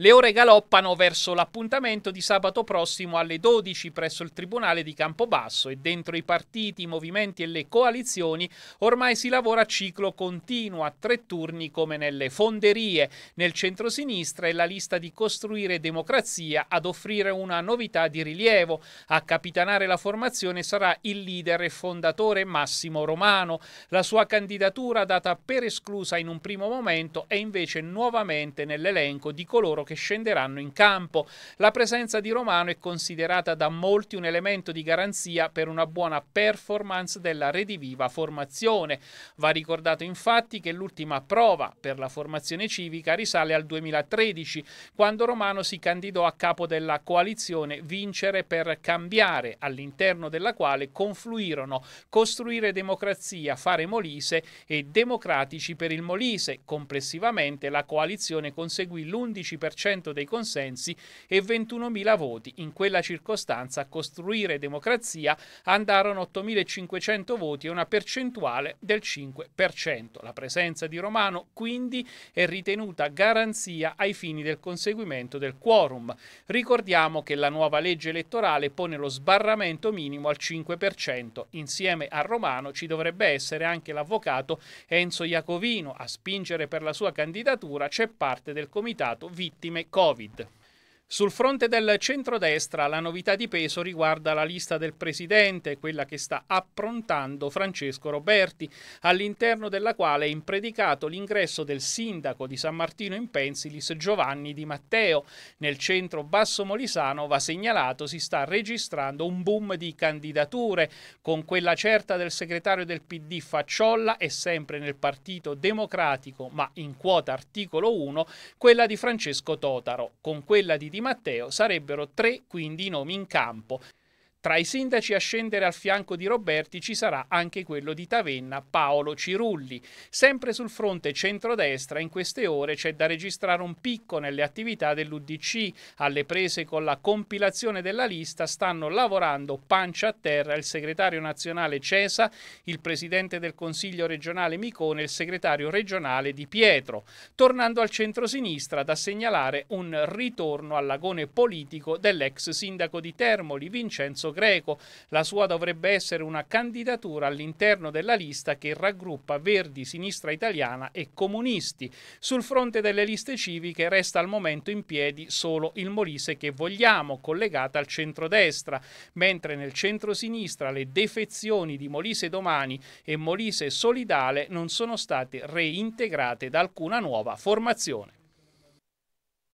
Le ore galoppano verso l'appuntamento di sabato prossimo alle 12 presso il Tribunale di Campobasso e dentro i partiti, i movimenti e le coalizioni ormai si lavora a ciclo continuo a tre turni come nelle fonderie. Nel centro-sinistra è la lista di costruire democrazia ad offrire una novità di rilievo. A capitanare la formazione sarà il leader e fondatore Massimo Romano. La sua candidatura data per esclusa in un primo momento è invece nuovamente nell'elenco di coloro che che scenderanno in campo. La presenza di Romano è considerata da molti un elemento di garanzia per una buona performance della rediviva formazione. Va ricordato infatti che l'ultima prova per la formazione civica risale al 2013, quando Romano si candidò a capo della coalizione Vincere per Cambiare, all'interno della quale confluirono Costruire Democrazia, Fare Molise e Democratici per il Molise. Complessivamente la coalizione conseguì l'11% 40% dei consensi e 21.000 voti. In quella circostanza a costruire democrazia andarono 8.500 voti e una percentuale del 5%. La presenza di Romano quindi è ritenuta garanzia ai fini del conseguimento del quorum. Ricordiamo che la nuova legge elettorale pone lo sbarramento minimo al 5%. Insieme a Romano ci dovrebbe essere anche l'avvocato Enzo Iacovino. A spingere per la sua candidatura c'è parte del comitato Vita vittime Covid. Sul fronte del centrodestra la novità di peso riguarda la lista del presidente, quella che sta approntando Francesco Roberti, all'interno della quale è impredicato l'ingresso del sindaco di San Martino in Pensilis Giovanni Di Matteo. Nel centro basso molisano va segnalato si sta registrando un boom di candidature, con quella certa del segretario del PD Facciolla e sempre nel Partito Democratico, ma in quota articolo 1, quella di Francesco Totaro, con quella di Di di Matteo sarebbero tre quindi i nomi in campo. Tra i sindaci a scendere al fianco di Roberti ci sarà anche quello di Tavenna, Paolo Cirulli. Sempre sul fronte centrodestra in queste ore c'è da registrare un picco nelle attività dell'UDC. Alle prese con la compilazione della lista stanno lavorando pancia a terra il segretario nazionale Cesa, il presidente del Consiglio regionale Micone e il segretario regionale Di Pietro. Tornando al centrosinistra da segnalare un ritorno all'agone politico dell'ex sindaco di Termoli Vincenzo l'Istituto Greco. La sua dovrebbe essere una candidatura all'interno della lista che raggruppa Verdi, Sinistra Italiana e Comunisti. Sul fronte delle liste civiche resta al momento in piedi solo il Molise che vogliamo, collegata al centrodestra, mentre nel centro-sinistra le defezioni di Molise Domani e Molise Solidale non sono state reintegrate da alcuna nuova formazione.